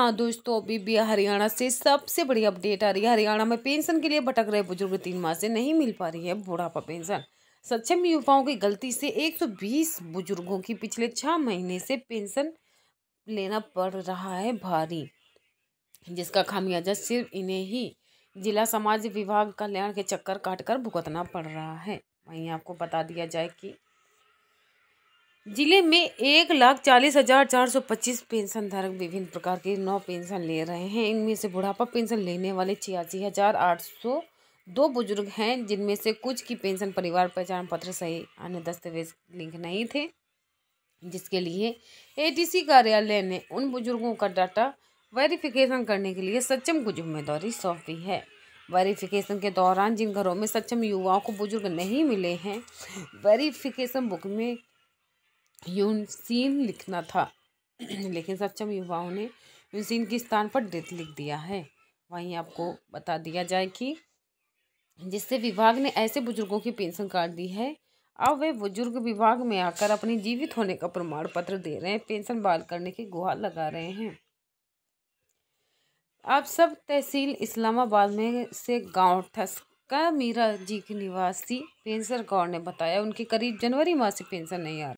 हाँ दोस्तों अभी भी हरियाणा से सबसे बड़ी अपडेट आ रही है हरियाणा में पेंशन के लिए भटक रहे बुजुर्ग तीन माह से नहीं मिल पा रही है बुढ़ापा पेंशन सक्षम युवाओं की गलती से 120 बुजुर्गों की पिछले छः महीने से पेंशन लेना पड़ रहा है भारी जिसका खामियाजा सिर्फ इन्हें ही जिला समाज विभाग कल्याण के चक्कर काट भुगतना पड़ रहा है वहीं आपको बता दिया जाए कि जिले में एक लाख चालीस हजार चार सौ पच्चीस पेंशन धारक विभिन्न प्रकार के नौ पेंशन ले रहे हैं इनमें से बुढ़ापा पेंशन लेने वाले छियासी हजार आठ सौ दो बुजुर्ग हैं जिनमें से कुछ की पेंशन परिवार पहचान पत्र सही अन्य दस्तावेज लिंक नहीं थे जिसके लिए एटीसी कार्यालय ने उन बुजुर्गों का डाटा वेरिफिकेशन करने के लिए सक्षम को जिम्मेदारी सौंपी है वेरिफिकेशन के दौरान जिन घरों में सक्षम युवाओं को बुजुर्ग नहीं मिले हैं वेरिफिकेशन बुक में यूनसीन लिखना था लेकिन सक्षम युवाओं ने यूनसीन के स्थान पर डेथ लिख दिया है वहीं आपको बता दिया जाए कि जिससे विभाग ने ऐसे बुजुर्गों की पेंशन काट दी है अब वे बुजुर्ग विभाग में आकर अपने जीवित होने का प्रमाण पत्र दे रहे हैं पेंशन बहाल करने की गुहार लगा रहे हैं आप सब तहसील इस्लामाबाद में से गांव ठसका मीरा जी के निवासी पेंशन गौर ने बताया उनके करीब जनवरी माह से पेंशन नहीं आ रही